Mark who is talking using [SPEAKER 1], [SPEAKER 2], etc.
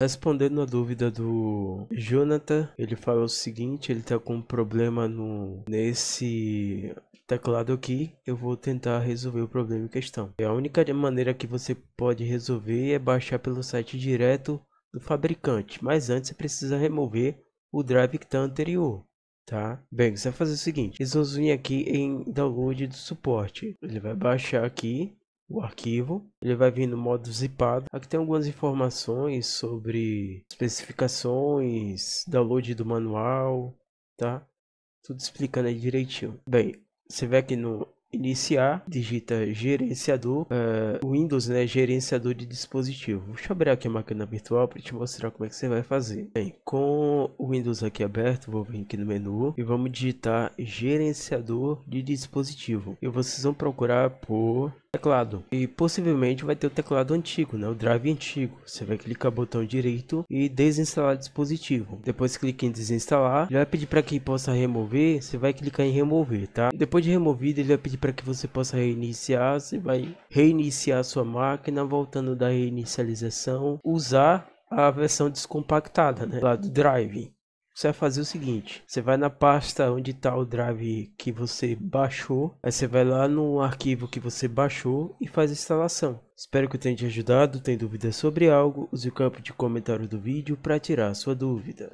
[SPEAKER 1] Respondendo a dúvida do Jonathan, ele fala o seguinte, ele tá com um problema no nesse teclado aqui, eu vou tentar resolver o problema em questão. A única maneira que você pode resolver é baixar pelo site direto do fabricante, mas antes você precisa remover o drive que está anterior. Tá? Bem, você vai fazer o seguinte, eles vão vir aqui é em download do suporte. Ele vai baixar aqui o arquivo. Ele vai vir no modo zipado. Aqui tem algumas informações sobre especificações, download do manual, tá? Tudo explicando aí direitinho. Bem, você vai aqui no iniciar, digita gerenciador, uh, Windows, né, gerenciador de dispositivo. Deixa eu abrir aqui a máquina virtual para te mostrar como é que você vai fazer. Bem, com o Windows aqui aberto, vou vir aqui no menu e vamos digitar gerenciador de dispositivo. E vocês vão procurar por teclado. E possivelmente vai ter o teclado antigo, né? o drive antigo. Você vai clicar no botão direito e desinstalar o dispositivo. Depois clique em desinstalar. Ele vai pedir para que possa remover. Você vai clicar em remover, tá? Depois de removido, ele vai pedir para que você possa reiniciar. Você vai reiniciar sua máquina, voltando da reinicialização. Usar a versão descompactada, né? Lá do drive você vai fazer o seguinte: você vai na pasta onde está o drive que você baixou, aí você vai lá no arquivo que você baixou e faz a instalação. Espero que eu tenha te ajudado. Tem dúvidas sobre algo? Use o campo de comentário do vídeo para tirar sua dúvida.